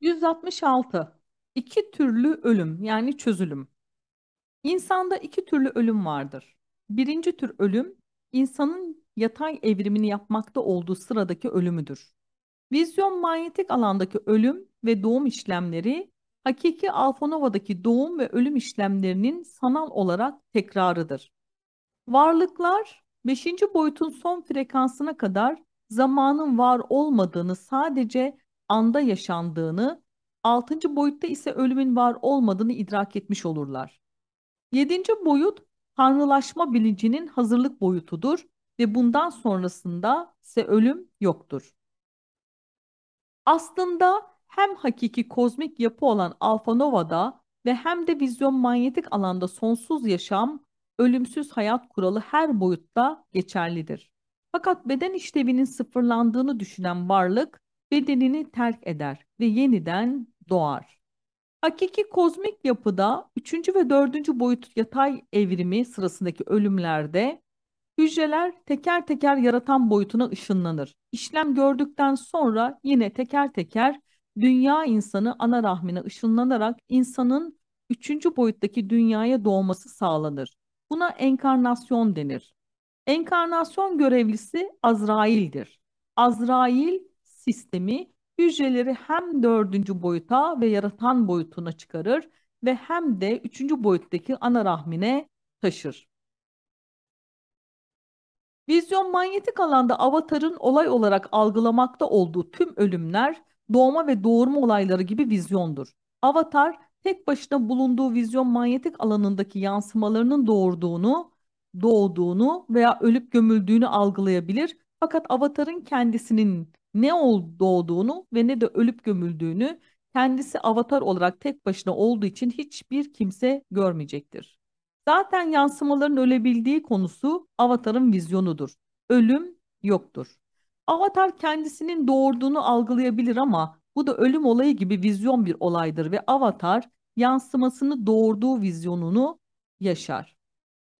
166. İki türlü ölüm yani çözülüm. İnsanda iki türlü ölüm vardır. Birinci tür ölüm, insanın yatay evrimini yapmakta olduğu sıradaki ölümüdür. Vizyon manyetik alandaki ölüm ve doğum işlemleri, hakiki Alfonova'daki doğum ve ölüm işlemlerinin sanal olarak tekrarıdır. Varlıklar, 5. boyutun son frekansına kadar zamanın var olmadığını sadece anda yaşandığını, altıncı boyutta ise ölümün var olmadığını idrak etmiş olurlar. Yedinci boyut tanrılaşma bilincinin hazırlık boyutudur ve bundan sonrasında ise ölüm yoktur. Aslında hem hakiki kozmik yapı olan Alfa Nova'da ve hem de vizyon manyetik alanda sonsuz yaşam, ölümsüz hayat kuralı her boyutta geçerlidir. Fakat beden işlevinin sıfırlandığını düşünen varlık bedenini terk eder ve yeniden doğar. Hakiki kozmik yapıda 3. ve 4. boyut yatay evrimi sırasındaki ölümlerde hücreler teker teker yaratan boyutuna ışınlanır. İşlem gördükten sonra yine teker teker dünya insanı ana rahmine ışınlanarak insanın 3. boyuttaki dünyaya doğması sağlanır. Buna enkarnasyon denir. Enkarnasyon görevlisi Azrail'dir. Azrail sistemi hücreleri hem dördüncü boyuta ve yaratan boyutuna çıkarır ve hem de üçüncü boyuttaki ana rahmine taşır. Vizyon manyetik alanda avatarın olay olarak algılamakta olduğu tüm ölümler doğma ve doğurma olayları gibi vizyondur. Avatar tek başına bulunduğu vizyon manyetik alanındaki yansımalarının doğurduğunu, doğduğunu veya ölüp gömüldüğünü algılayabilir. Fakat avatarın kendisinin ne doğduğunu ve ne de ölüp gömüldüğünü kendisi avatar olarak tek başına olduğu için hiçbir kimse görmeyecektir. Zaten yansımaların ölebildiği konusu avatarın vizyonudur. Ölüm yoktur. Avatar kendisinin doğurduğunu algılayabilir ama bu da ölüm olayı gibi vizyon bir olaydır ve avatar yansımasını doğurduğu vizyonunu yaşar.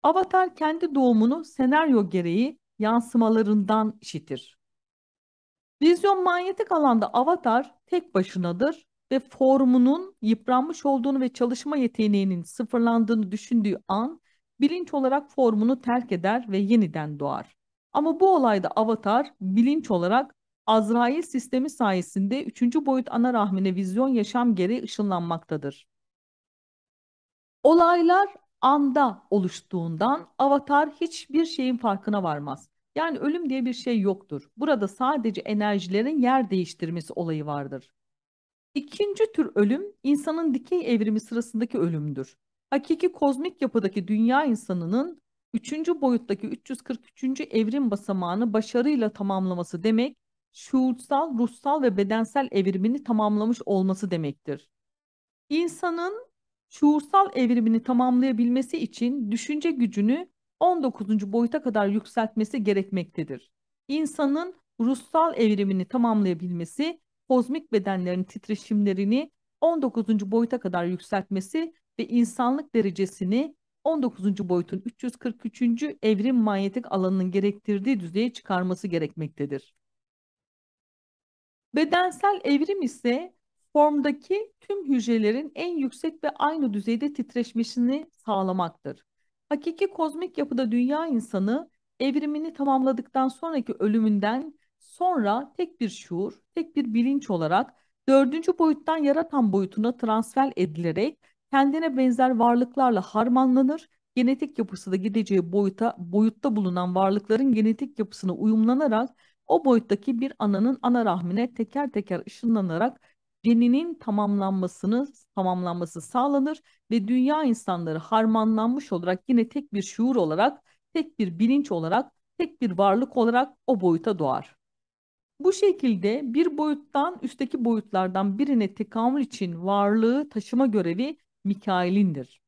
Avatar kendi doğumunu senaryo gereği yansımalarından işitir. Vizyon manyetik alanda avatar tek başınadır ve formunun yıpranmış olduğunu ve çalışma yeteneğinin sıfırlandığını düşündüğü an bilinç olarak formunu terk eder ve yeniden doğar. Ama bu olayda avatar bilinç olarak Azrail sistemi sayesinde 3. boyut ana rahmine vizyon yaşam gereği ışınlanmaktadır. Olaylar anda oluştuğundan avatar hiçbir şeyin farkına varmaz. Yani ölüm diye bir şey yoktur. Burada sadece enerjilerin yer değiştirmesi olayı vardır. İkinci tür ölüm insanın dikey evrimi sırasındaki ölümdür. Hakiki kozmik yapıdaki dünya insanının 3. boyuttaki 343. evrim basamağını başarıyla tamamlaması demek, şuursal, ruhsal ve bedensel evrimini tamamlamış olması demektir. İnsanın şuursal evrimini tamamlayabilmesi için düşünce gücünü 19. boyuta kadar yükseltmesi gerekmektedir. İnsanın ruhsal evrimini tamamlayabilmesi, kozmik bedenlerin titreşimlerini 19. boyuta kadar yükseltmesi ve insanlık derecesini 19. boyutun 343. evrim manyetik alanının gerektirdiği düzeye çıkarması gerekmektedir. Bedensel evrim ise formdaki tüm hücrelerin en yüksek ve aynı düzeyde titreşmesini sağlamaktır. Hakiki kozmik yapıda dünya insanı evrimini tamamladıktan sonraki ölümünden sonra tek bir şuur, tek bir bilinç olarak dördüncü boyuttan yaratan boyutuna transfer edilerek kendine benzer varlıklarla harmanlanır, genetik yapısı da gideceği boyuta, boyutta bulunan varlıkların genetik yapısına uyumlanarak o boyuttaki bir ananın ana rahmine teker teker ışınlanarak Geninin tamamlanmasını tamamlanması sağlanır ve dünya insanları harmanlanmış olarak yine tek bir şuur olarak, tek bir bilinç olarak, tek bir varlık olarak o boyuta doğar. Bu şekilde bir boyuttan üstteki boyutlardan birine tekamül için varlığı taşıma görevi Mikail'indir.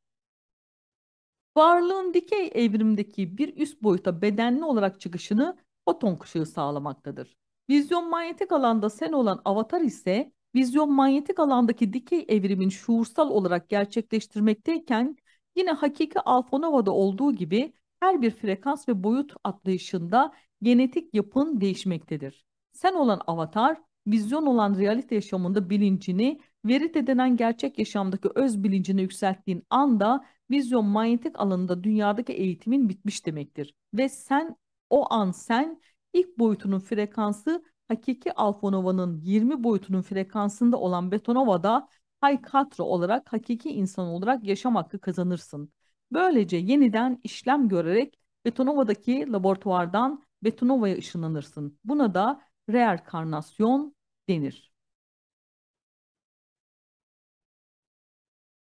Varlığın dikey evrimdeki bir üst boyuta bedenli olarak çıkışını foton kuşağı sağlamaktadır. Vizyon manyetik alanda sen olan avatar ise vizyon manyetik alandaki dikey evrimin şuursal olarak gerçekleştirmekteyken yine hakiki alfanova'da olduğu gibi her bir frekans ve boyut atlayışında genetik yapın değişmektedir. Sen olan avatar, vizyon olan realite yaşamında bilincini, verite denen gerçek yaşamdaki öz bilincini yükselttiğin anda vizyon manyetik alanında dünyadaki eğitimin bitmiş demektir. Ve sen o an sen ilk boyutunun frekansı hakiki Alfonova'nın 20 boyutunun frekansında olan Betonova'da Haykatro olarak hakiki insan olarak yaşam hakkı kazanırsın. Böylece yeniden işlem görerek Betonova'daki laboratuvardan Betonova'ya ışınlanırsın. Buna da reenkarnasyon denir.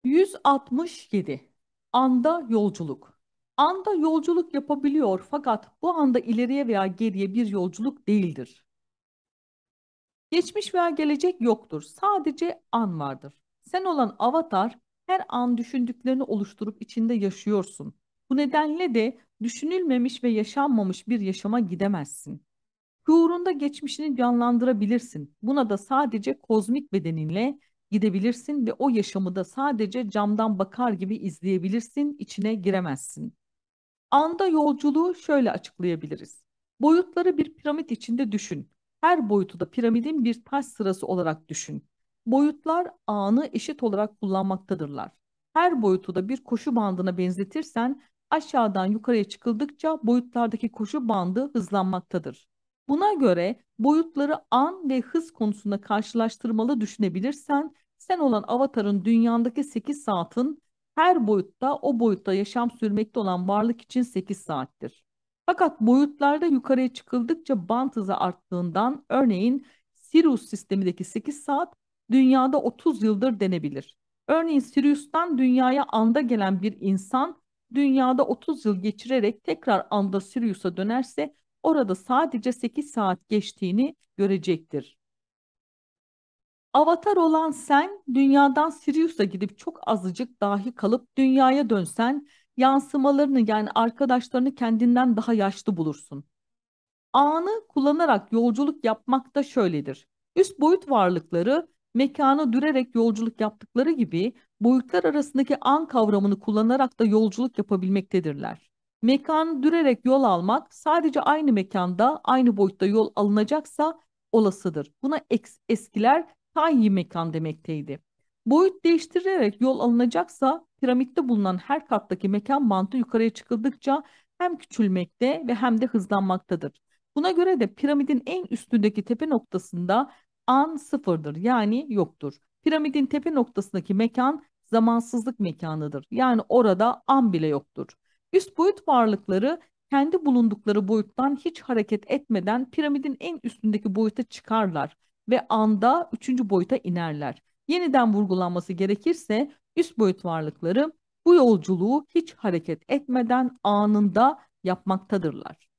167. Anda yolculuk. Anda yolculuk yapabiliyor fakat bu anda ileriye veya geriye bir yolculuk değildir. Geçmiş veya gelecek yoktur. Sadece an vardır. Sen olan avatar her an düşündüklerini oluşturup içinde yaşıyorsun. Bu nedenle de düşünülmemiş ve yaşanmamış bir yaşama gidemezsin. Şuurunda geçmişini canlandırabilirsin. Buna da sadece kozmik bedeninle gidebilirsin ve o yaşamı da sadece camdan bakar gibi izleyebilirsin, içine giremezsin. Anda yolculuğu şöyle açıklayabiliriz. Boyutları bir piramit içinde düşün. Her boyutu da piramidin bir taş sırası olarak düşün. Boyutlar anı eşit olarak kullanmaktadırlar. Her boyutu da bir koşu bandına benzetirsen aşağıdan yukarıya çıkıldıkça boyutlardaki koşu bandı hızlanmaktadır. Buna göre boyutları an ve hız konusunda karşılaştırmalı düşünebilirsen sen olan avatarın dünyadaki 8 saatin her boyutta o boyutta yaşam sürmekte olan varlık için 8 saattir. Fakat boyutlarda yukarıya çıkıldıkça bant hızı arttığından örneğin Sirius sistemindeki 8 saat dünyada 30 yıldır denebilir. Örneğin Sirius'tan dünyaya anda gelen bir insan dünyada 30 yıl geçirerek tekrar anda Sirius'a dönerse orada sadece 8 saat geçtiğini görecektir. Avatar olan sen dünyadan Sirius'a gidip çok azıcık dahi kalıp dünyaya dönsen yansımalarını yani arkadaşlarını kendinden daha yaşlı bulursun. Anı kullanarak yolculuk yapmak da şöyledir. Üst boyut varlıkları mekanı dürerek yolculuk yaptıkları gibi boyutlar arasındaki an kavramını kullanarak da yolculuk yapabilmektedirler. Mekanı dürerek yol almak sadece aynı mekanda aynı boyutta yol alınacaksa olasıdır. Buna eskiler tayyi mekan demekteydi. Boyut değiştirerek yol alınacaksa piramitte bulunan her kattaki mekan mantı yukarıya çıkıldıkça hem küçülmekte ve hem de hızlanmaktadır. Buna göre de piramidin en üstündeki tepe noktasında an sıfırdır yani yoktur. Piramidin tepe noktasındaki mekan zamansızlık mekanıdır. Yani orada an bile yoktur. Üst boyut varlıkları kendi bulundukları boyuttan hiç hareket etmeden piramidin en üstündeki boyuta çıkarlar ve anda üçüncü boyuta inerler. Yeniden vurgulanması gerekirse Üst boyut varlıkları bu yolculuğu hiç hareket etmeden anında yapmaktadırlar.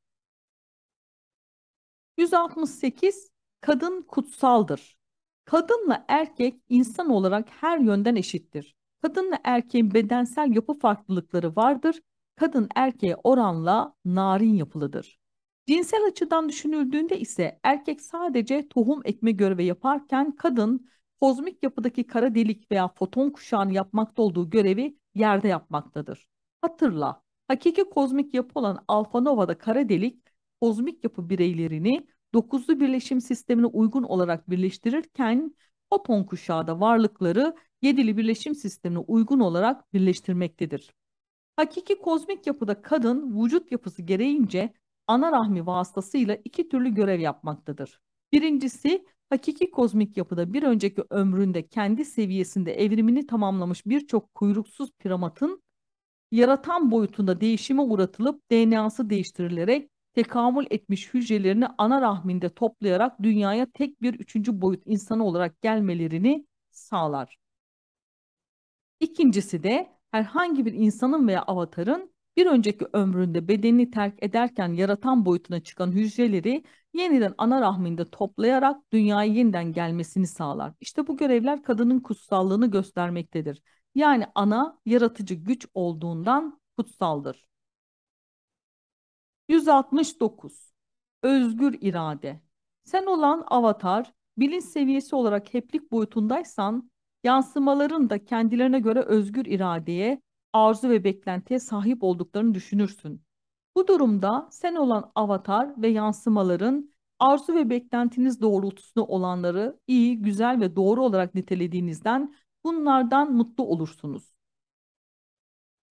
168 Kadın kutsaldır. Kadınla erkek insan olarak her yönden eşittir. Kadınla erkeğin bedensel yapı farklılıkları vardır. Kadın erkeğe oranla narin yapılıdır. Cinsel açıdan düşünüldüğünde ise erkek sadece tohum ekme görevi yaparken kadın kozmik yapıdaki kara delik veya foton kuşağını yapmakta olduğu görevi yerde yapmaktadır. Hatırla, hakiki kozmik yapı olan Alfa Nova'da kara delik, kozmik yapı bireylerini dokuzlu birleşim sistemine uygun olarak birleştirirken, foton kuşağı da varlıkları yedili birleşim sistemine uygun olarak birleştirmektedir. Hakiki kozmik yapıda kadın vücut yapısı gereğince ana rahmi vasıtasıyla iki türlü görev yapmaktadır. Birincisi Hakiki kozmik yapıda bir önceki ömründe kendi seviyesinde evrimini tamamlamış birçok kuyruksuz primatın yaratan boyutunda değişime uğratılıp DNA'sı değiştirilerek tekamül etmiş hücrelerini ana rahminde toplayarak dünyaya tek bir üçüncü boyut insanı olarak gelmelerini sağlar. İkincisi de herhangi bir insanın veya avatarın bir önceki ömründe bedenini terk ederken yaratan boyutuna çıkan hücreleri yeniden ana rahminde toplayarak dünyaya yeniden gelmesini sağlar. İşte bu görevler kadının kutsallığını göstermektedir. Yani ana yaratıcı güç olduğundan kutsaldır. 169. Özgür irade. Sen olan avatar, bilinç seviyesi olarak heplik boyutundaysan, yansımaların da kendilerine göre özgür iradeye arzu ve beklentiye sahip olduklarını düşünürsün. Bu durumda sen olan avatar ve yansımaların arzu ve beklentiniz doğrultusunda olanları iyi, güzel ve doğru olarak nitelediğinizden bunlardan mutlu olursunuz.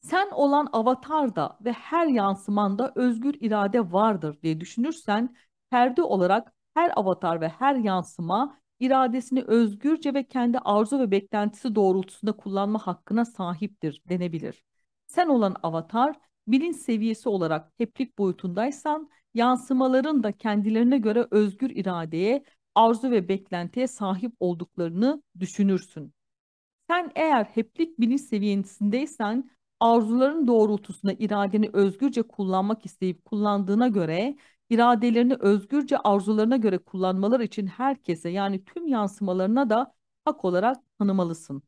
Sen olan avatarda ve her yansımanda özgür irade vardır diye düşünürsen perde olarak her avatar ve her yansıma iradesini özgürce ve kendi arzu ve beklentisi doğrultusunda kullanma hakkına sahiptir denebilir. Sen olan avatar bilinç seviyesi olarak heplik boyutundaysan yansımaların da kendilerine göre özgür iradeye, arzu ve beklentiye sahip olduklarını düşünürsün. Sen eğer heplik bilinç seviyesindeysen arzuların doğrultusunda iradeni özgürce kullanmak isteyip kullandığına göre iradelerini özgürce arzularına göre kullanmaları için herkese yani tüm yansımalarına da hak olarak tanımalısın.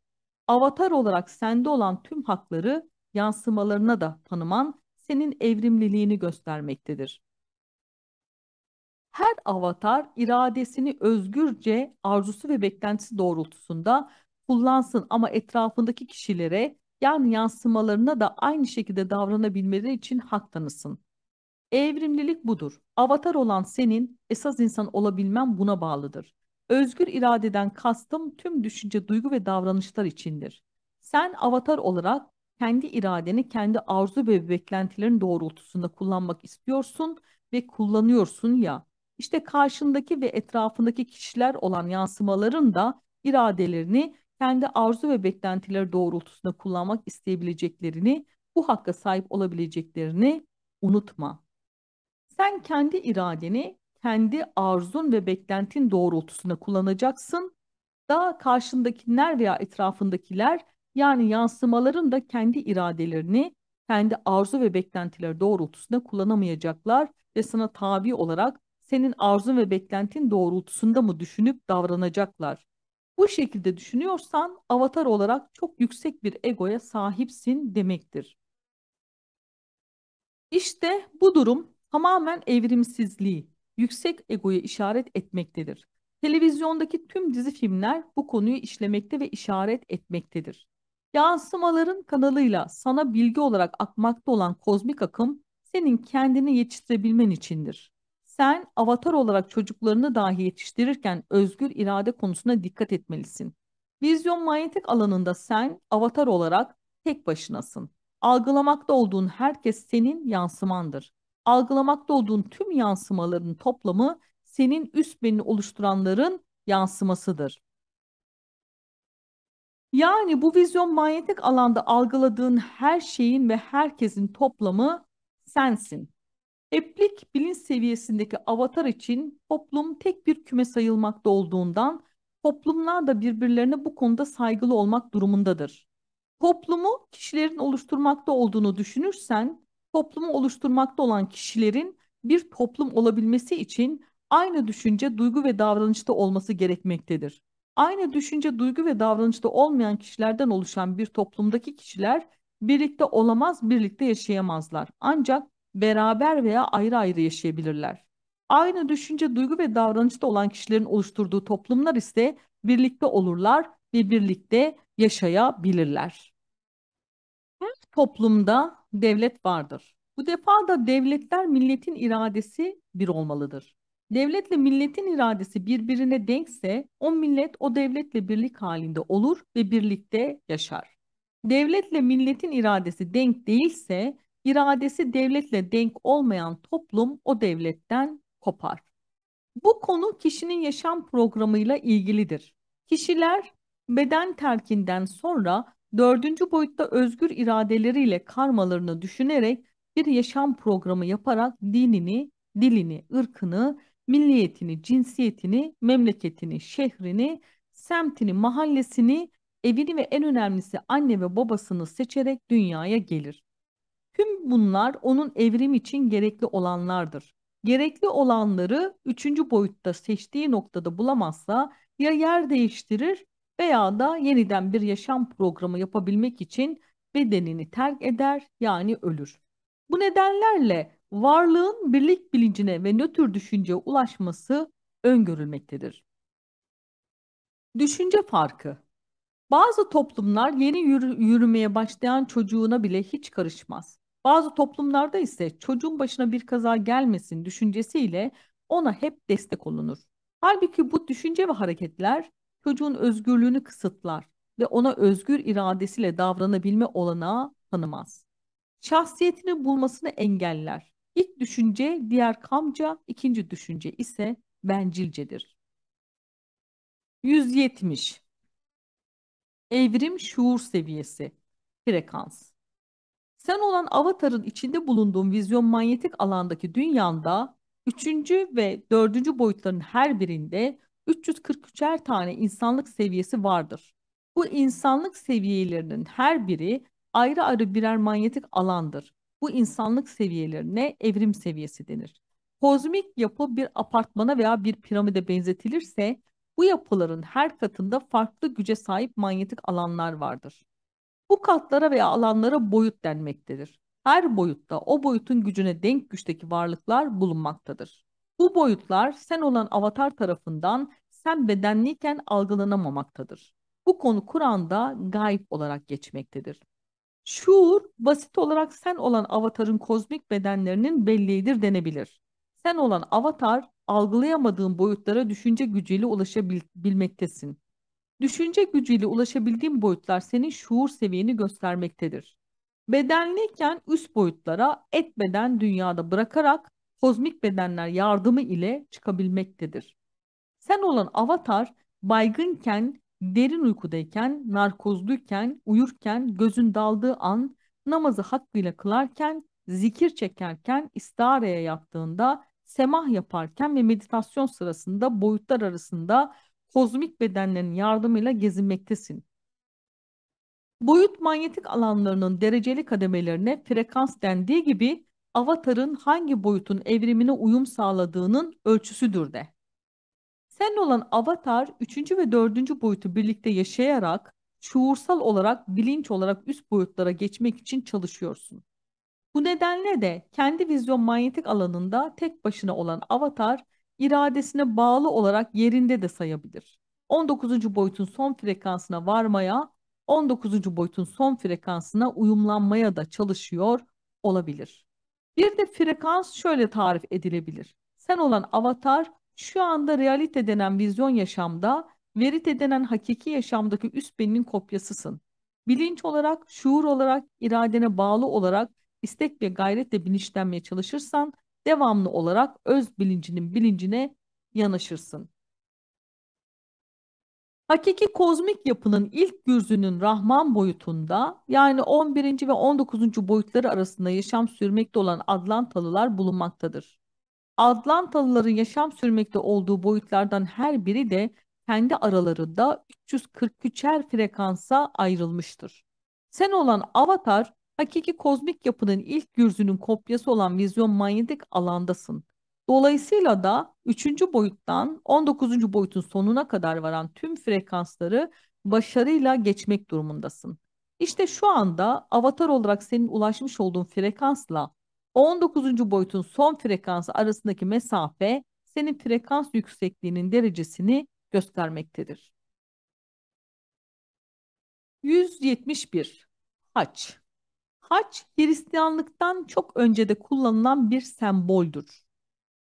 Avatar olarak sende olan tüm hakları yansımalarına da tanıman senin evrimliliğini göstermektedir. Her avatar iradesini özgürce arzusu ve beklentisi doğrultusunda kullansın ama etrafındaki kişilere yani yansımalarına da aynı şekilde davranabilmeleri için hak tanısın. Evrimlilik budur. Avatar olan senin esas insan olabilmen buna bağlıdır. Özgür iradeden kastım tüm düşünce, duygu ve davranışlar içindir. Sen avatar olarak kendi iradeni kendi arzu ve beklentilerin doğrultusunda kullanmak istiyorsun ve kullanıyorsun ya. İşte karşındaki ve etrafındaki kişiler olan yansımaların da iradelerini kendi arzu ve beklentileri doğrultusunda kullanmak isteyebileceklerini, bu hakka sahip olabileceklerini unutma. Sen kendi iradeni kendi arzun ve beklentin doğrultusunda kullanacaksın. Daha karşındakiler veya etrafındakiler yani yansımaların da kendi iradelerini kendi arzu ve beklentileri doğrultusunda kullanamayacaklar ve sana tabi olarak senin arzun ve beklentin doğrultusunda mı düşünüp davranacaklar. Bu şekilde düşünüyorsan avatar olarak çok yüksek bir egoya sahipsin demektir. İşte bu durum tamamen evrimsizliği, yüksek egoya işaret etmektedir. Televizyondaki tüm dizi filmler bu konuyu işlemekte ve işaret etmektedir. Yansımaların kanalıyla sana bilgi olarak akmakta olan kozmik akım senin kendini yetiştirebilmen içindir. Sen avatar olarak çocuklarını dahi yetiştirirken özgür irade konusuna dikkat etmelisin. Vizyon manyetik alanında sen avatar olarak tek başınasın. Algılamakta olduğun herkes senin yansımandır algılamakta olduğun tüm yansımaların toplamı senin üst beni oluşturanların yansımasıdır. Yani bu vizyon manyetik alanda algıladığın her şeyin ve herkesin toplamı sensin. Eplik bilinç seviyesindeki avatar için toplum tek bir küme sayılmakta olduğundan toplumlar da birbirlerine bu konuda saygılı olmak durumundadır. Toplumu kişilerin oluşturmakta olduğunu düşünürsen toplumu oluşturmakta olan kişilerin bir toplum olabilmesi için aynı düşünce, duygu ve davranışta olması gerekmektedir. Aynı düşünce, duygu ve davranışta olmayan kişilerden oluşan bir toplumdaki kişiler birlikte olamaz, birlikte yaşayamazlar. Ancak beraber veya ayrı ayrı yaşayabilirler. Aynı düşünce, duygu ve davranışta olan kişilerin oluşturduğu toplumlar ise birlikte olurlar ve birlikte yaşayabilirler toplumda devlet vardır. Bu defa da devletler milletin iradesi bir olmalıdır. Devletle milletin iradesi birbirine denkse o millet o devletle birlik halinde olur ve birlikte yaşar. Devletle milletin iradesi denk değilse iradesi devletle denk olmayan toplum o devletten kopar. Bu konu kişinin yaşam programıyla ilgilidir. Kişiler beden terkinden sonra Dördüncü boyutta özgür iradeleriyle karmalarını düşünerek bir yaşam programı yaparak dinini, dilini, ırkını, milliyetini, cinsiyetini, memleketini, şehrini, semtini, mahallesini, evini ve en önemlisi anne ve babasını seçerek dünyaya gelir. Tüm bunlar onun evrim için gerekli olanlardır. Gerekli olanları üçüncü boyutta seçtiği noktada bulamazsa ya yer değiştirir veya da yeniden bir yaşam programı yapabilmek için bedenini terk eder yani ölür. Bu nedenlerle varlığın birlik bilincine ve nötr düşünceye ulaşması öngörülmektedir. Düşünce farkı Bazı toplumlar yeni yürü yürümeye başlayan çocuğuna bile hiç karışmaz. Bazı toplumlarda ise çocuğun başına bir kaza gelmesin düşüncesiyle ona hep destek olunur. Halbuki bu düşünce ve hareketler çocuğun özgürlüğünü kısıtlar ve ona özgür iradesiyle davranabilme olanağı tanımaz. Şahsiyetini bulmasını engeller. İlk düşünce diğer kamca, ikinci düşünce ise bencilcedir. 170 Evrim şuur seviyesi Frekans Sen olan avatarın içinde bulunduğun vizyon manyetik alandaki dünyanda üçüncü ve dördüncü boyutların her birinde 343'er tane insanlık seviyesi vardır. Bu insanlık seviyelerinin her biri ayrı ayrı birer manyetik alandır. Bu insanlık seviyelerine evrim seviyesi denir. Kozmik yapı bir apartmana veya bir piramide benzetilirse bu yapıların her katında farklı güce sahip manyetik alanlar vardır. Bu katlara veya alanlara boyut denmektedir. Her boyutta o boyutun gücüne denk güçteki varlıklar bulunmaktadır. Bu boyutlar sen olan avatar tarafından sen bedenliyken algılanamamaktadır. Bu konu Kur'an'da gayb olarak geçmektedir. Şuur basit olarak sen olan avatarın kozmik bedenlerinin belleğidir denebilir. Sen olan avatar algılayamadığın boyutlara düşünce gücüyle ulaşabilmektesin. Düşünce gücüyle ulaşabildiğin boyutlar senin şuur seviyeni göstermektedir. Bedenliyken üst boyutlara et beden dünyada bırakarak kozmik bedenler yardımı ile çıkabilmektedir. Sen olan avatar baygınken, derin uykudayken, narkozluyken, uyurken, gözün daldığı an, namazı hakkıyla kılarken, zikir çekerken, istihareye yattığında, semah yaparken ve meditasyon sırasında boyutlar arasında kozmik bedenlerin yardımıyla gezinmektesin. Boyut manyetik alanlarının dereceli kademelerine frekans dendiği gibi avatarın hangi boyutun evrimine uyum sağladığının ölçüsüdür de. Sen olan avatar üçüncü ve dördüncü boyutu birlikte yaşayarak şuursal olarak bilinç olarak üst boyutlara geçmek için çalışıyorsun. Bu nedenle de kendi vizyon manyetik alanında tek başına olan avatar iradesine bağlı olarak yerinde de sayabilir. 19. boyutun son frekansına varmaya, 19. boyutun son frekansına uyumlanmaya da çalışıyor olabilir. Bir de frekans şöyle tarif edilebilir. Sen olan avatar şu anda realite denen vizyon yaşamda, verite denen hakiki yaşamdaki üst benim kopyasısın. Bilinç olarak, şuur olarak, iradene bağlı olarak istek ve gayretle bilinçlenmeye çalışırsan devamlı olarak öz bilincinin bilincine yanaşırsın. Hakiki kozmik yapının ilk gürzünün Rahman boyutunda yani 11. ve 19. boyutları arasında yaşam sürmekte olan Adlantalılar bulunmaktadır. Atlantalıların yaşam sürmekte olduğu boyutlardan her biri de kendi aralarında 343'er frekansa ayrılmıştır. Sen olan avatar, hakiki kozmik yapının ilk gürzünün kopyası olan vizyon manyetik alandasın. Dolayısıyla da 3. boyuttan 19. boyutun sonuna kadar varan tüm frekansları başarıyla geçmek durumundasın. İşte şu anda avatar olarak senin ulaşmış olduğun frekansla 19. boyutun son frekansı arasındaki mesafe senin frekans yüksekliğinin derecesini göstermektedir. 171 Haç Haç Hristiyanlıktan çok önce de kullanılan bir semboldür.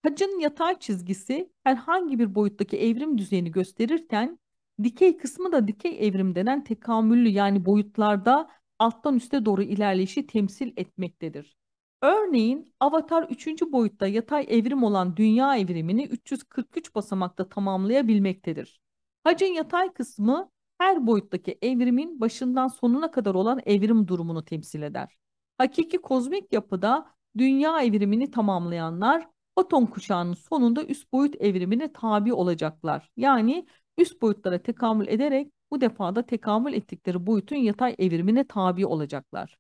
Hacın yatay çizgisi herhangi bir boyuttaki evrim düzeyini gösterirken dikey kısmı da dikey evrim denen tekamüllü yani boyutlarda alttan üste doğru ilerleyişi temsil etmektedir. Örneğin Avatar 3. boyutta yatay evrim olan dünya evrimini 343 basamakta tamamlayabilmektedir. Hacın yatay kısmı her boyuttaki evrimin başından sonuna kadar olan evrim durumunu temsil eder. Hakiki kozmik yapıda dünya evrimini tamamlayanlar foton kuşağının sonunda üst boyut evrimine tabi olacaklar. Yani üst boyutlara tekamül ederek bu defada tekamül ettikleri boyutun yatay evrimine tabi olacaklar.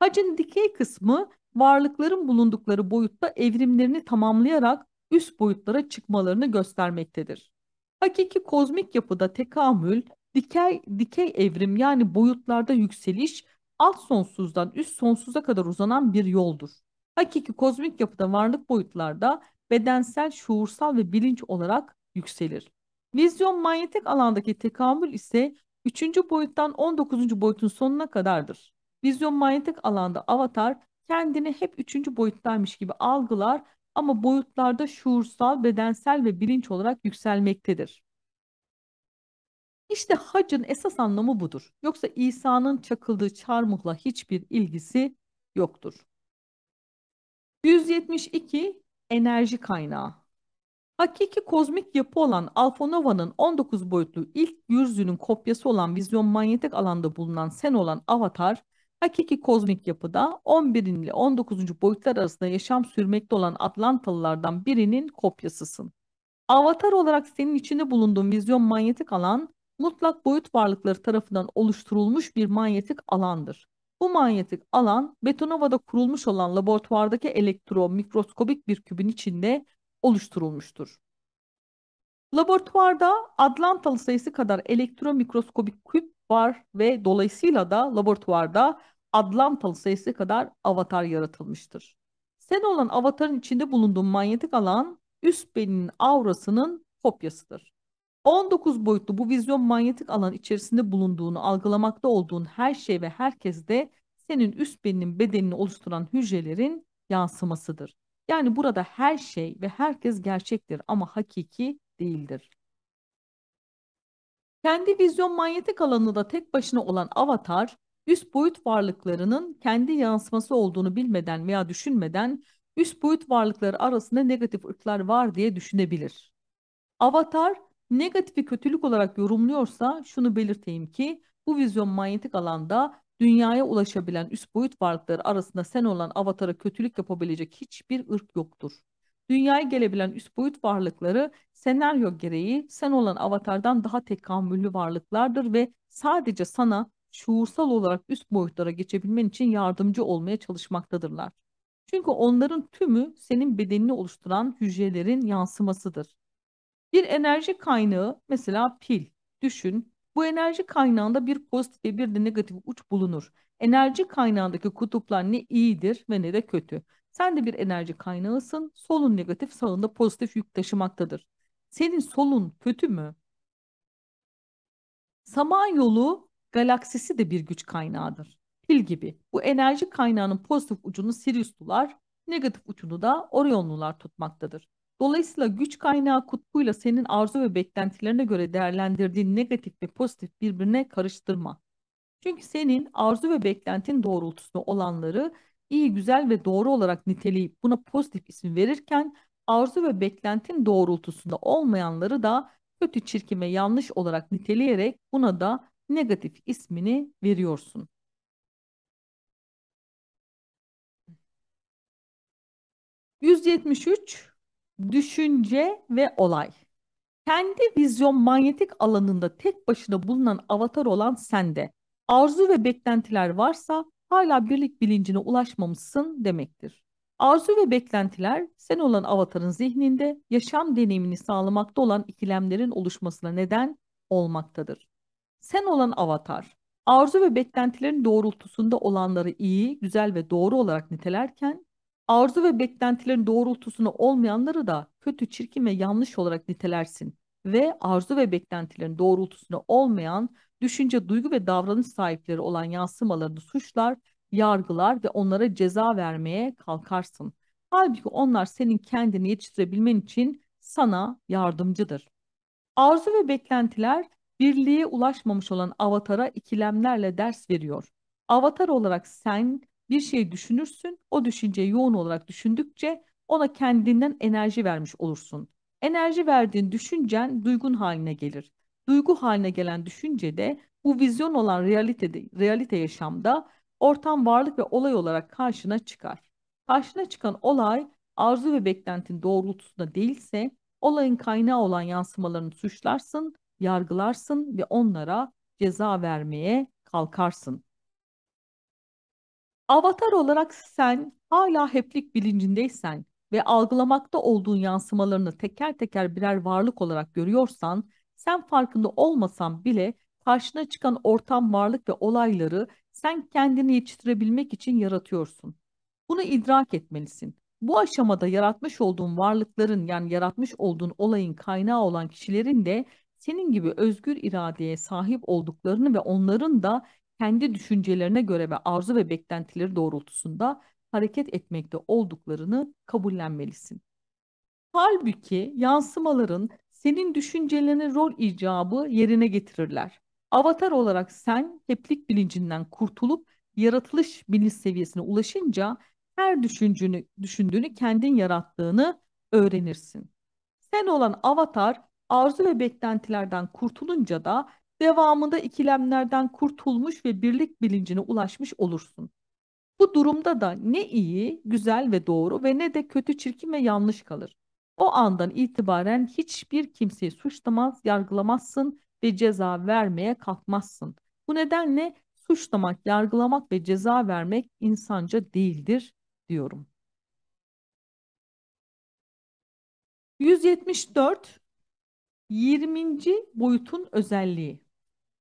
Hacın dikey kısmı varlıkların bulundukları boyutta evrimlerini tamamlayarak üst boyutlara çıkmalarını göstermektedir. Hakiki kozmik yapıda tekamül, dikey, dikey evrim yani boyutlarda yükseliş alt sonsuzdan üst sonsuza kadar uzanan bir yoldur. Hakiki kozmik yapıda varlık boyutlarda bedensel, şuursal ve bilinç olarak yükselir. Vizyon manyetik alandaki tekamül ise 3. boyuttan 19. boyutun sonuna kadardır. Vizyon manyetik alanda avatar kendini hep üçüncü boyuttaymış gibi algılar ama boyutlarda şuursal, bedensel ve bilinç olarak yükselmektedir. İşte hacın esas anlamı budur. Yoksa İsa'nın çakıldığı çarmıhla hiçbir ilgisi yoktur. 172 enerji kaynağı. Hakiki kozmik yapı olan Alfonova'nın 19 boyutlu ilk yüzünün kopyası olan vizyon manyetik alanda bulunan sen olan avatar, Hakiki kozmik yapıda 11. ile 19. boyutlar arasında yaşam sürmekte olan Atlantalılardan birinin kopyasısın. Avatar olarak senin içinde bulunduğun vizyon manyetik alan, mutlak boyut varlıkları tarafından oluşturulmuş bir manyetik alandır. Bu manyetik alan, Betonova'da kurulmuş olan laboratuvardaki elektro mikroskobik bir kübün içinde oluşturulmuştur. Laboratuvarda Atlantalı sayısı kadar elektro mikroskobik küp var ve dolayısıyla da laboratuvarda Adlantalı sayısı kadar avatar yaratılmıştır. Sen olan avatarın içinde bulunduğun manyetik alan üst beynin aurasının kopyasıdır. 19 boyutlu bu vizyon manyetik alan içerisinde bulunduğunu algılamakta olduğun her şey ve herkes de senin üst beyninin bedenini oluşturan hücrelerin yansımasıdır. Yani burada her şey ve herkes gerçektir ama hakiki değildir. Kendi vizyon manyetik alanında tek başına olan avatar, üst boyut varlıklarının kendi yansıması olduğunu bilmeden veya düşünmeden üst boyut varlıkları arasında negatif ırklar var diye düşünebilir. Avatar negatifi kötülük olarak yorumluyorsa şunu belirteyim ki bu vizyon manyetik alanda dünyaya ulaşabilen üst boyut varlıkları arasında sen olan avatara kötülük yapabilecek hiçbir ırk yoktur. Dünyaya gelebilen üst boyut varlıkları senaryo gereği sen olan avatardan daha tekamüllü varlıklardır ve sadece sana şuursal olarak üst boyutlara geçebilmen için yardımcı olmaya çalışmaktadırlar. Çünkü onların tümü senin bedenini oluşturan hücrelerin yansımasıdır. Bir enerji kaynağı mesela pil. Düşün bu enerji kaynağında bir pozitif ve bir de negatif uç bulunur. Enerji kaynağındaki kutuplar ne iyidir ve ne de kötü. Sen de bir enerji kaynağısın. Solun negatif, sağında pozitif yük taşımaktadır. Senin solun kötü mü? Samanyolu galaksisi de bir güç kaynağıdır. Pil gibi. Bu enerji kaynağının pozitif ucunu Siriuslular, negatif ucunu da Orionlular tutmaktadır. Dolayısıyla güç kaynağı kutbuyla senin arzu ve beklentilerine göre değerlendirdiğin negatif ve pozitif birbirine karıştırma. Çünkü senin arzu ve beklentin doğrultusunda olanları iyi, güzel ve doğru olarak niteleyip buna pozitif isim verirken arzu ve beklentin doğrultusunda olmayanları da kötü, çirkin ve yanlış olarak niteleyerek buna da negatif ismini veriyorsun. ...173... ...düşünce ve olay. Kendi vizyon manyetik alanında tek başına bulunan avatar olan sende. Arzu ve beklentiler varsa hala birlik bilincine ulaşmamışsın demektir. Arzu ve beklentiler sen olan avatarın zihninde yaşam deneyimini sağlamakta olan ikilemlerin oluşmasına neden olmaktadır. Sen olan avatar, arzu ve beklentilerin doğrultusunda olanları iyi, güzel ve doğru olarak nitelerken, arzu ve beklentilerin doğrultusuna olmayanları da kötü, çirkin ve yanlış olarak nitelersin ve arzu ve beklentilerin doğrultusuna olmayan düşünce, duygu ve davranış sahipleri olan yansımalarını suçlar, yargılar ve onlara ceza vermeye kalkarsın. Halbuki onlar senin kendini yetiştirebilmen için sana yardımcıdır. Arzu ve beklentiler birliğe ulaşmamış olan avatara ikilemlerle ders veriyor. Avatar olarak sen bir şey düşünürsün, o düşünce yoğun olarak düşündükçe ona kendinden enerji vermiş olursun. Enerji verdiğin düşüncen duygun haline gelir duygu haline gelen düşünce de bu vizyon olan realitede, realite yaşamda ortam varlık ve olay olarak karşına çıkar. Karşına çıkan olay arzu ve beklentin doğrultusunda değilse olayın kaynağı olan yansımalarını suçlarsın, yargılarsın ve onlara ceza vermeye kalkarsın. Avatar olarak sen hala heplik bilincindeysen ve algılamakta olduğun yansımalarını teker teker birer varlık olarak görüyorsan sen farkında olmasan bile karşına çıkan ortam, varlık ve olayları sen kendini yetiştirebilmek için yaratıyorsun. Bunu idrak etmelisin. Bu aşamada yaratmış olduğun varlıkların yani yaratmış olduğun olayın kaynağı olan kişilerin de senin gibi özgür iradeye sahip olduklarını ve onların da kendi düşüncelerine göre ve arzu ve beklentileri doğrultusunda hareket etmekte olduklarını kabullenmelisin. Halbuki yansımaların senin düşüncelerini rol icabı yerine getirirler. Avatar olarak sen heplik bilincinden kurtulup yaratılış bilinç seviyesine ulaşınca her düşüncünü, düşündüğünü kendin yarattığını öğrenirsin. Sen olan avatar arzu ve beklentilerden kurtulunca da devamında ikilemlerden kurtulmuş ve birlik bilincine ulaşmış olursun. Bu durumda da ne iyi, güzel ve doğru ve ne de kötü, çirkin ve yanlış kalır. O andan itibaren hiçbir kimseyi suçlamaz, yargılamazsın ve ceza vermeye kalkmazsın. Bu nedenle suçlamak, yargılamak ve ceza vermek insanca değildir diyorum. 174 20. boyutun özelliği.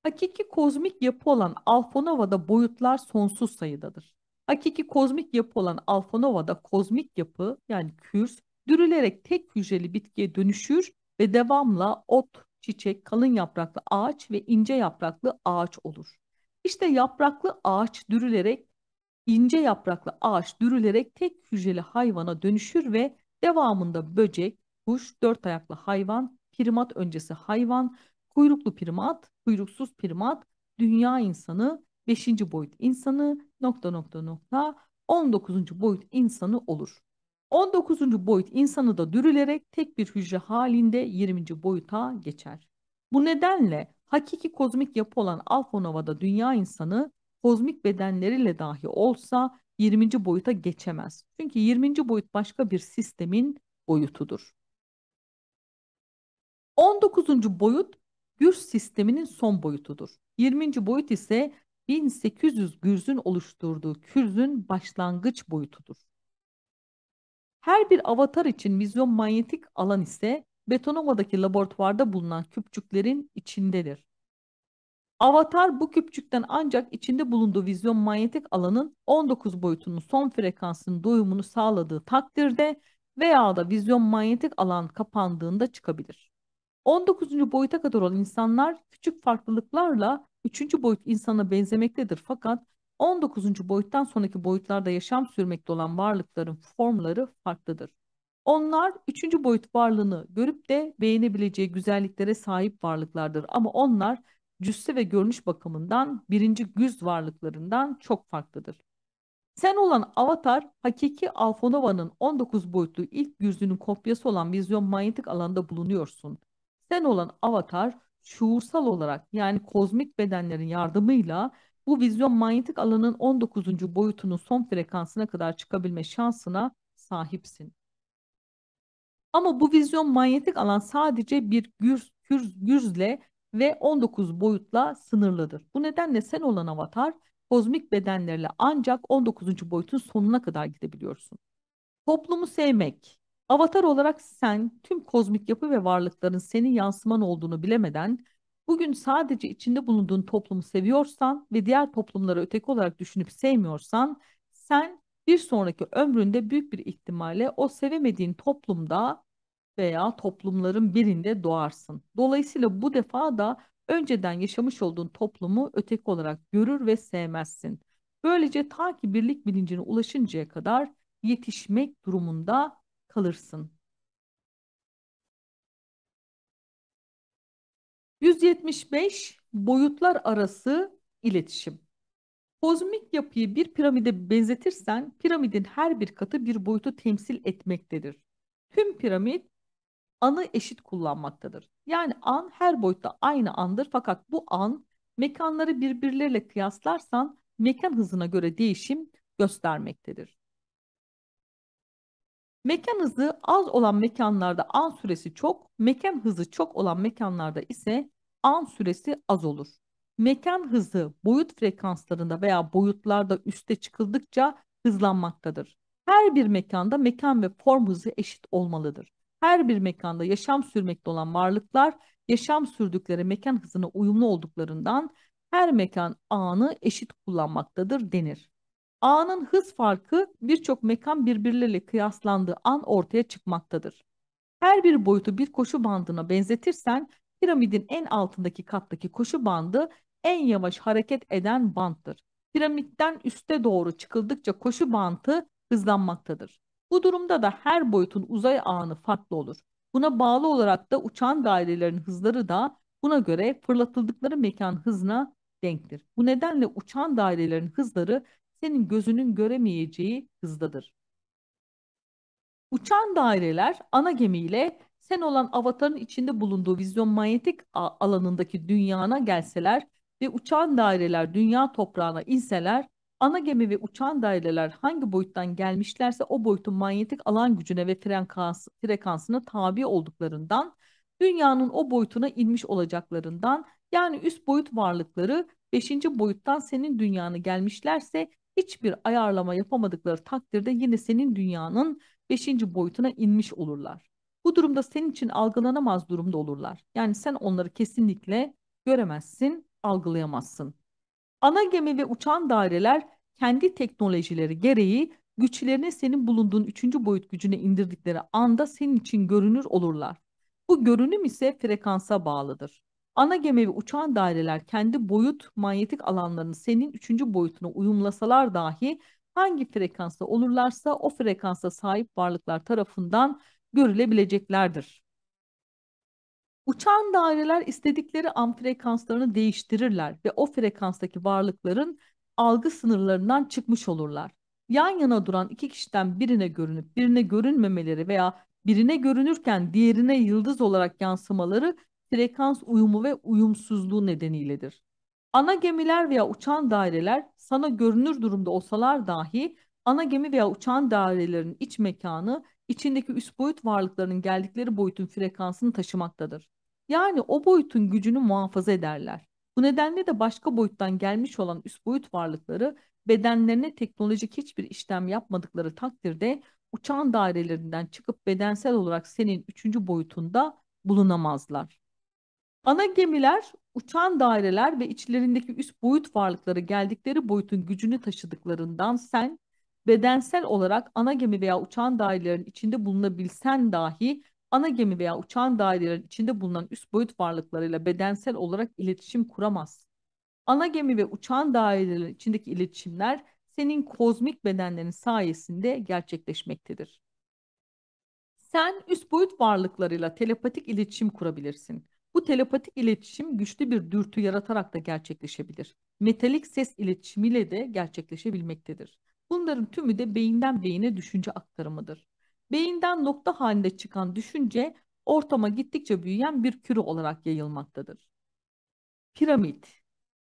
Hakiki kozmik yapı olan Alfanova'da boyutlar sonsuz sayıdadır. Hakiki kozmik yapı olan Alfanova'da kozmik yapı yani kürs dürülerek tek hücreli bitkiye dönüşür ve devamla ot, çiçek, kalın yapraklı ağaç ve ince yapraklı ağaç olur. İşte yapraklı ağaç dürülerek, ince yapraklı ağaç dürülerek tek hücreli hayvana dönüşür ve devamında böcek, kuş, dört ayaklı hayvan, primat öncesi hayvan, kuyruklu primat, kuyruksuz primat, dünya insanı, beşinci boyut insanı, nokta nokta nokta 19. boyut insanı olur. 19. boyut insanı da dürülerek tek bir hücre halinde 20. boyuta geçer. Bu nedenle hakiki kozmik yapı olan Alfa dünya insanı kozmik bedenleriyle dahi olsa 20. boyuta geçemez. Çünkü 20. boyut başka bir sistemin boyutudur. 19. boyut Gürs sisteminin son boyutudur. 20. boyut ise 1800 Gürz'ün oluşturduğu Kürz'ün başlangıç boyutudur. Her bir avatar için vizyon manyetik alan ise Betonova'daki laboratuvarda bulunan küpçüklerin içindedir. Avatar bu küpçükten ancak içinde bulunduğu vizyon manyetik alanın 19 boyutunun son frekansının doyumunu sağladığı takdirde veya da vizyon manyetik alan kapandığında çıkabilir. 19. boyuta kadar olan insanlar küçük farklılıklarla 3. boyut insana benzemektedir fakat 19. boyuttan sonraki boyutlarda yaşam sürmekte olan varlıkların formları farklıdır. Onlar 3. boyut varlığını görüp de beğenebileceği güzelliklere sahip varlıklardır ama onlar cüsse ve görünüş bakımından birinci güz varlıklarından çok farklıdır. Sen olan avatar, hakiki Alfonova'nın 19 boyutlu ilk yüzünün kopyası olan vizyon manyetik alanda bulunuyorsun. Sen olan avatar, şuursal olarak yani kozmik bedenlerin yardımıyla bu vizyon manyetik alanın 19. boyutunun son frekansına kadar çıkabilme şansına sahipsin. Ama bu vizyon manyetik alan sadece bir gürz, gürz, gürzle ve 19 boyutla sınırlıdır. Bu nedenle sen olan avatar kozmik bedenlerle ancak 19. boyutun sonuna kadar gidebiliyorsun. Toplumu sevmek. Avatar olarak sen tüm kozmik yapı ve varlıkların senin yansıman olduğunu bilemeden Bugün sadece içinde bulunduğun toplumu seviyorsan ve diğer toplumlara öteki olarak düşünüp sevmiyorsan sen bir sonraki ömründe büyük bir ihtimalle o sevemediğin toplumda veya toplumların birinde doğarsın. Dolayısıyla bu defa da önceden yaşamış olduğun toplumu öteki olarak görür ve sevmezsin. Böylece ta ki birlik bilincine ulaşıncaya kadar yetişmek durumunda kalırsın. 175 boyutlar arası iletişim. Kozmik yapıyı bir piramide benzetirsen piramidin her bir katı bir boyutu temsil etmektedir. Tüm piramit anı eşit kullanmaktadır. Yani an her boyutta aynı andır fakat bu an mekanları birbirleriyle kıyaslarsan mekan hızına göre değişim göstermektedir. Mekan hızı az olan mekanlarda an süresi çok, mekan hızı çok olan mekanlarda ise an süresi az olur. Mekan hızı boyut frekanslarında veya boyutlarda üste çıkıldıkça hızlanmaktadır. Her bir mekanda mekan ve form hızı eşit olmalıdır. Her bir mekanda yaşam sürmekte olan varlıklar yaşam sürdükleri mekan hızına uyumlu olduklarından her mekan anı eşit kullanmaktadır denir. A'nın hız farkı birçok mekan birbirleriyle kıyaslandığı an ortaya çıkmaktadır. Her bir boyutu bir koşu bandına benzetirsen piramidin en altındaki kattaki koşu bandı en yavaş hareket eden banttır. Piramitten üste doğru çıkıldıkça koşu bandı hızlanmaktadır. Bu durumda da her boyutun uzay ağını farklı olur. Buna bağlı olarak da uçan dairelerin hızları da buna göre fırlatıldıkları mekan hızına denktir. Bu nedenle uçan dairelerin hızları senin gözünün göremeyeceği hızdadır. Uçan daireler ana gemiyle sen olan avatarın içinde bulunduğu vizyon manyetik alanındaki dünyana gelseler ve uçan daireler dünya toprağına inseler, ana gemi ve uçan daireler hangi boyuttan gelmişlerse o boyutun manyetik alan gücüne ve frekans, frekansına tabi olduklarından, dünyanın o boyutuna inmiş olacaklarından, yani üst boyut varlıkları 5. boyuttan senin dünyanı gelmişlerse hiçbir ayarlama yapamadıkları takdirde yine senin dünyanın beşinci boyutuna inmiş olurlar. Bu durumda senin için algılanamaz durumda olurlar. Yani sen onları kesinlikle göremezsin, algılayamazsın. Ana gemi ve uçan daireler kendi teknolojileri gereği güçlerini senin bulunduğun üçüncü boyut gücüne indirdikleri anda senin için görünür olurlar. Bu görünüm ise frekansa bağlıdır. Ana gemi ve uçan daireler kendi boyut manyetik alanlarını senin üçüncü boyutuna uyumlasalar dahi hangi frekansta olurlarsa o frekansa sahip varlıklar tarafından görülebileceklerdir. Uçan daireler istedikleri an frekanslarını değiştirirler ve o frekanstaki varlıkların algı sınırlarından çıkmış olurlar. Yan yana duran iki kişiden birine görünüp birine görünmemeleri veya birine görünürken diğerine yıldız olarak yansımaları frekans uyumu ve uyumsuzluğu nedeniyledir. Ana gemiler veya uçan daireler sana görünür durumda olsalar dahi ana gemi veya uçan dairelerin iç mekanı içindeki üst boyut varlıklarının geldikleri boyutun frekansını taşımaktadır. Yani o boyutun gücünü muhafaza ederler. Bu nedenle de başka boyuttan gelmiş olan üst boyut varlıkları bedenlerine teknolojik hiçbir işlem yapmadıkları takdirde uçan dairelerinden çıkıp bedensel olarak senin üçüncü boyutunda bulunamazlar. Ana gemiler uçan daireler ve içlerindeki üst boyut varlıkları geldikleri boyutun gücünü taşıdıklarından sen bedensel olarak ana gemi veya uçan dairelerin içinde bulunabilsen dahi ana gemi veya uçan dairelerin içinde bulunan üst boyut varlıklarıyla bedensel olarak iletişim kuramaz. Ana gemi ve uçan dairelerin içindeki iletişimler senin kozmik bedenlerin sayesinde gerçekleşmektedir. Sen üst boyut varlıklarıyla telepatik iletişim kurabilirsin. Bu telepatik iletişim güçlü bir dürtü yaratarak da gerçekleşebilir. Metalik ses iletişimiyle de gerçekleşebilmektedir. Bunların tümü de beyinden beyine düşünce aktarımıdır. Beyinden nokta halinde çıkan düşünce ortama gittikçe büyüyen bir küre olarak yayılmaktadır. Piramit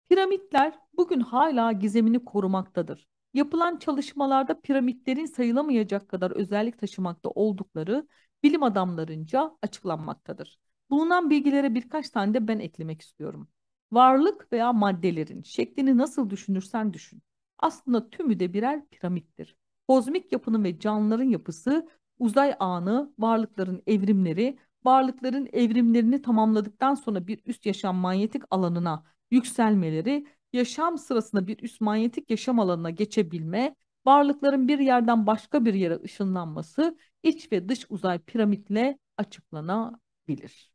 Piramitler bugün hala gizemini korumaktadır. Yapılan çalışmalarda piramitlerin sayılamayacak kadar özellik taşımakta oldukları bilim adamlarınca açıklanmaktadır. Bulunan bilgilere birkaç tane de ben eklemek istiyorum. Varlık veya maddelerin şeklini nasıl düşünürsen düşün. Aslında tümü de birer piramittir. Kozmik yapının ve canlıların yapısı, uzay anı, varlıkların evrimleri, varlıkların evrimlerini tamamladıktan sonra bir üst yaşam manyetik alanına yükselmeleri, yaşam sırasında bir üst manyetik yaşam alanına geçebilme, varlıkların bir yerden başka bir yere ışınlanması iç ve dış uzay piramitle açıklanabilir.